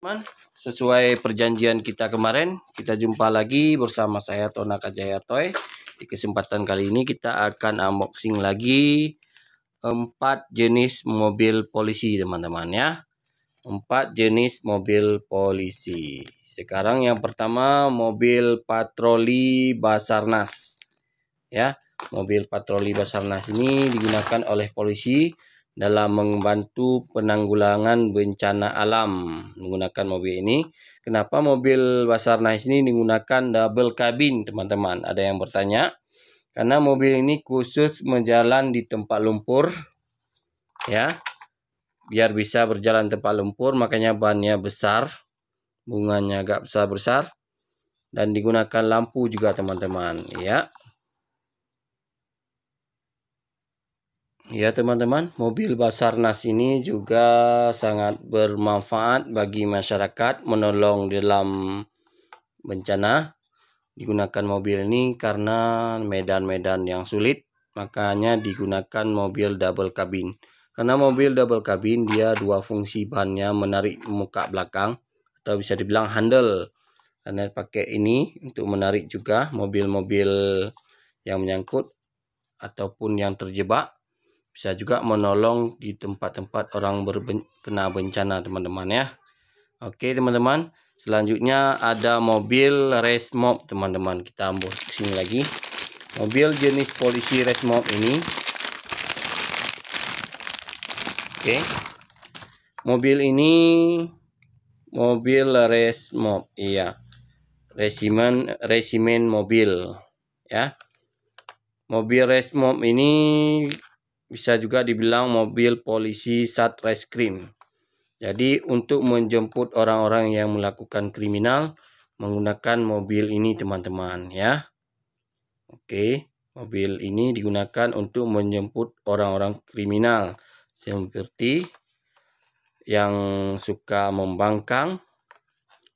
teman sesuai perjanjian kita kemarin kita jumpa lagi bersama saya Tona Kajaya Toy di kesempatan kali ini kita akan unboxing lagi empat jenis mobil polisi teman-teman ya empat jenis mobil polisi sekarang yang pertama mobil patroli Basarnas ya mobil patroli Basarnas ini digunakan oleh polisi dalam membantu penanggulangan bencana alam menggunakan mobil ini. Kenapa mobil Basarnas ini menggunakan double cabin, teman-teman? Ada yang bertanya. Karena mobil ini khusus menjalan di tempat lumpur ya. Biar bisa berjalan tempat lumpur, makanya bannya besar, bunganya agak besar-besar dan digunakan lampu juga, teman-teman, ya. Ya teman-teman, mobil Basarnas ini juga sangat bermanfaat bagi masyarakat menolong dalam bencana. Digunakan mobil ini karena medan-medan yang sulit, makanya digunakan mobil double cabin. Karena mobil double cabin dia dua fungsi bannya menarik muka belakang atau bisa dibilang handle. Karena pakai ini untuk menarik juga mobil-mobil yang menyangkut ataupun yang terjebak bisa juga menolong di tempat-tempat orang berkena bencana teman-teman ya oke teman-teman selanjutnya ada mobil race mob teman-teman kita ambil sini lagi mobil jenis polisi race mob ini oke mobil ini mobil race mob iya resimen resimen mobil ya mobil race mob ini bisa juga dibilang mobil polisi Satreskrim. Jadi untuk menjemput orang-orang yang melakukan kriminal menggunakan mobil ini teman-teman ya. Oke, mobil ini digunakan untuk menjemput orang-orang kriminal seperti yang suka membangkang,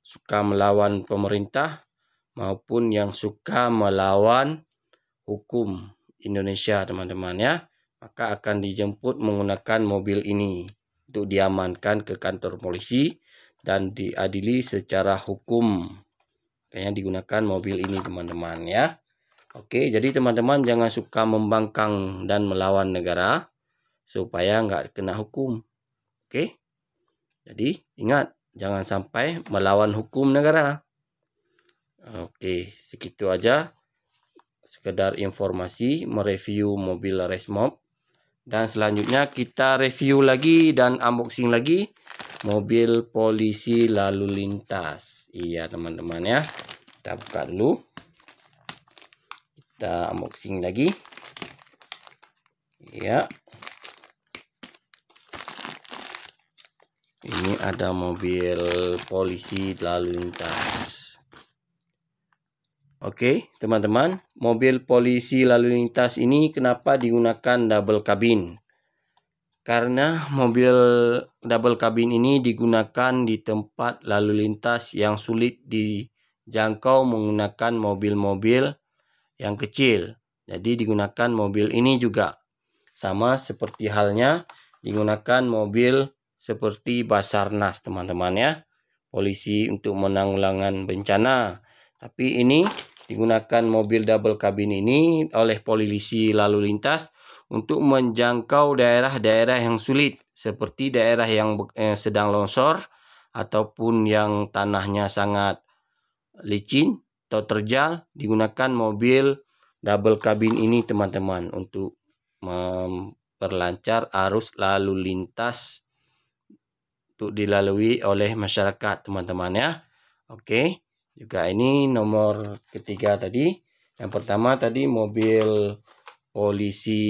suka melawan pemerintah maupun yang suka melawan hukum Indonesia teman-teman ya maka akan dijemput menggunakan mobil ini untuk diamankan ke kantor polisi dan diadili secara hukum. Kayaknya digunakan mobil ini teman-teman ya. Oke, jadi teman-teman jangan suka membangkang dan melawan negara supaya nggak kena hukum. Oke, jadi ingat jangan sampai melawan hukum negara. Oke, segitu aja. Sekedar informasi mereview mobil Resmob dan selanjutnya kita review lagi dan unboxing lagi mobil polisi lalu lintas iya teman-teman ya kita buka dulu kita unboxing lagi iya ini ada mobil polisi lalu lintas Oke, okay, teman-teman, mobil polisi lalu lintas ini kenapa digunakan double cabin? Karena mobil double cabin ini digunakan di tempat lalu lintas yang sulit dijangkau menggunakan mobil-mobil yang kecil. Jadi digunakan mobil ini juga. Sama seperti halnya digunakan mobil seperti Basarnas, teman-teman ya. Polisi untuk menanggulangan bencana. Tapi ini digunakan mobil double cabin ini oleh polisi lalu lintas untuk menjangkau daerah-daerah yang sulit seperti daerah yang eh, sedang longsor ataupun yang tanahnya sangat licin atau terjal digunakan mobil double cabin ini teman-teman untuk memperlancar arus lalu lintas untuk dilalui oleh masyarakat teman-teman ya. Oke. Okay juga ini nomor ketiga tadi yang pertama tadi mobil polisi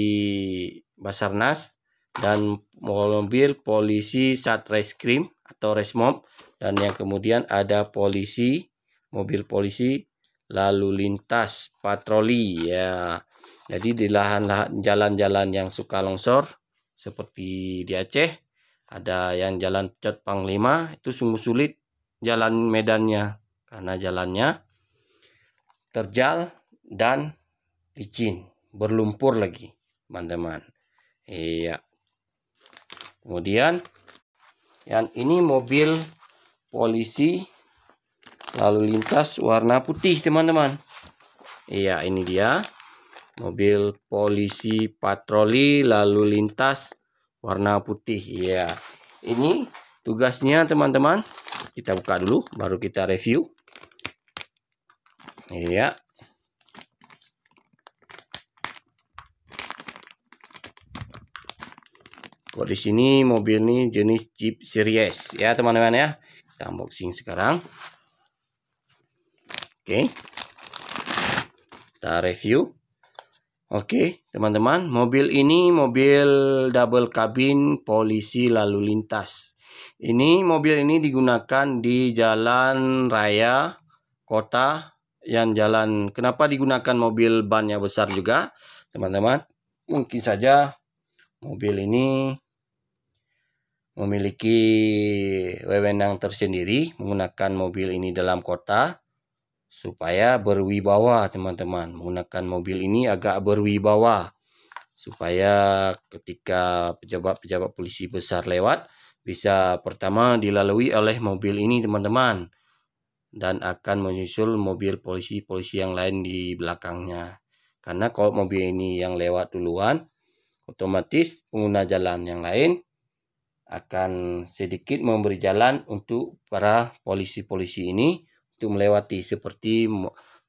Basarnas dan mobil polisi Satreskrim atau Resmob dan yang kemudian ada polisi mobil polisi lalu lintas patroli ya jadi di lahan-lahan jalan-jalan yang suka longsor seperti di Aceh ada yang jalan Cot Panglima itu sungguh sulit jalan medannya karena jalannya terjal dan licin, berlumpur lagi, teman-teman. Iya. Kemudian yang ini mobil polisi lalu lintas warna putih, teman-teman. Iya, ini dia. Mobil polisi patroli lalu lintas warna putih. Iya. Ini tugasnya, teman-teman. Kita buka dulu baru kita review. Iya. Kok di sini mobil ini jenis Jeep Series ya teman-teman ya. Kita unboxing sekarang. Oke. Kita review. Oke, teman-teman, mobil ini mobil double cabin polisi lalu lintas. Ini mobil ini digunakan di jalan raya kota yang jalan kenapa digunakan mobil bannya besar juga teman-teman mungkin saja mobil ini memiliki wewenang tersendiri menggunakan mobil ini dalam kota supaya berwibawa teman-teman menggunakan mobil ini agak berwibawa supaya ketika pejabat-pejabat polisi besar lewat bisa pertama dilalui oleh mobil ini teman-teman dan akan menyusul mobil polisi-polisi yang lain di belakangnya. Karena kalau mobil ini yang lewat duluan, otomatis pengguna jalan yang lain akan sedikit memberi jalan untuk para polisi-polisi ini untuk melewati seperti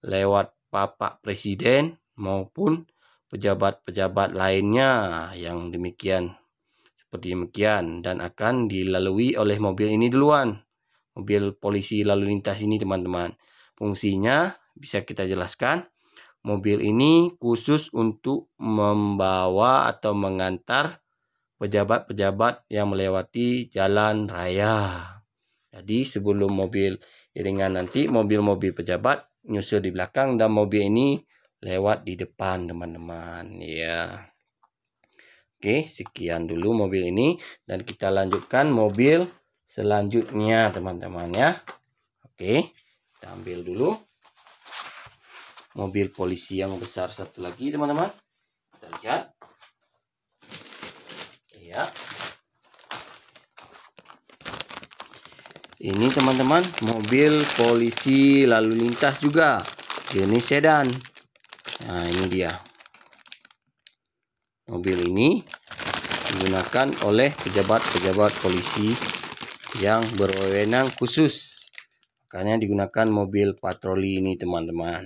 lewat Bapak Presiden maupun pejabat-pejabat lainnya yang demikian. Seperti demikian dan akan dilalui oleh mobil ini duluan mobil polisi lalu lintas ini teman-teman. Fungsinya bisa kita jelaskan. Mobil ini khusus untuk membawa atau mengantar pejabat-pejabat yang melewati jalan raya. Jadi sebelum mobil iringan nanti mobil-mobil pejabat nyusul di belakang dan mobil ini lewat di depan teman-teman ya. Oke, sekian dulu mobil ini dan kita lanjutkan mobil selanjutnya teman-teman ya oke kita ambil dulu mobil polisi yang besar satu lagi teman-teman kita lihat ya ini teman-teman mobil polisi lalu lintas juga jenis sedan nah ini dia mobil ini digunakan oleh pejabat-pejabat polisi yang berwenang khusus. Makanya digunakan mobil patroli ini teman-teman.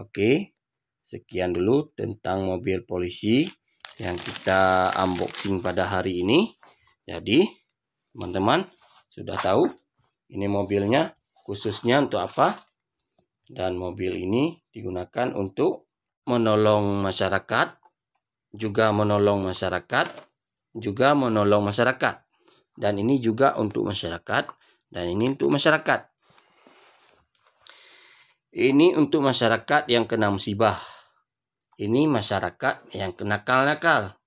Oke, sekian dulu tentang mobil polisi yang kita unboxing pada hari ini. Jadi, teman-teman sudah tahu ini mobilnya khususnya untuk apa dan mobil ini digunakan untuk menolong masyarakat, juga menolong masyarakat, juga menolong masyarakat dan ini juga untuk masyarakat dan ini untuk masyarakat. Ini untuk masyarakat yang kena musibah. Ini masyarakat yang kena nakal-nakal.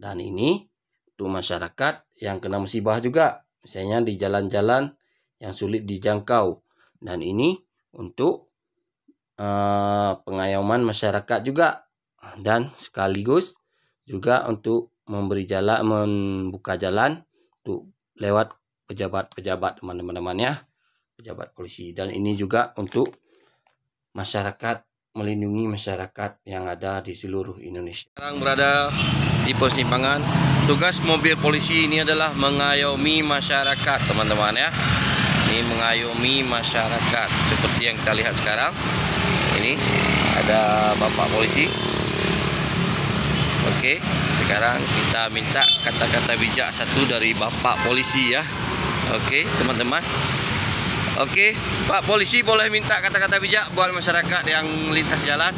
Dan ini untuk masyarakat yang kena musibah juga. Misalnya di jalan-jalan yang sulit dijangkau. Dan ini untuk uh, eh, pengayoman masyarakat juga. Dan sekaligus juga untuk memberi jalan, membuka jalan lewat pejabat-pejabat teman-teman ya pejabat polisi dan ini juga untuk masyarakat melindungi masyarakat yang ada di seluruh Indonesia sekarang berada di pos timpangan tugas mobil polisi ini adalah mengayomi masyarakat teman-teman ya ini mengayomi masyarakat seperti yang kita lihat sekarang ini ada bapak polisi Oke, sekarang kita minta kata-kata bijak satu dari Bapak Polisi ya. Oke, teman-teman. Oke, Pak Polisi boleh minta kata-kata bijak buat masyarakat yang lintas jalan.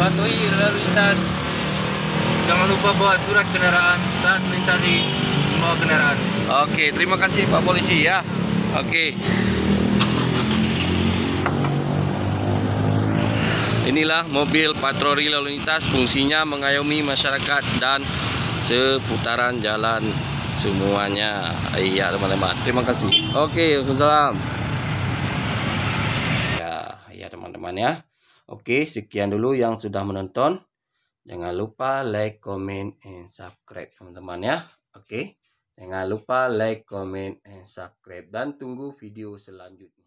Patuhi lalu lintas. Jangan lupa bawa surat kendaraan saat melintasi semua kendaraan. Oke, terima kasih Pak Polisi ya. Oke. Inilah mobil patroli lalu lintas fungsinya mengayomi masyarakat dan seputaran jalan semuanya. Iya teman-teman. Terima kasih. Oke, salam. Ya, ya teman-teman ya. Oke, sekian dulu yang sudah menonton. Jangan lupa like, comment, and subscribe teman-teman ya. Oke. Jangan lupa like, comment, and subscribe dan tunggu video selanjutnya.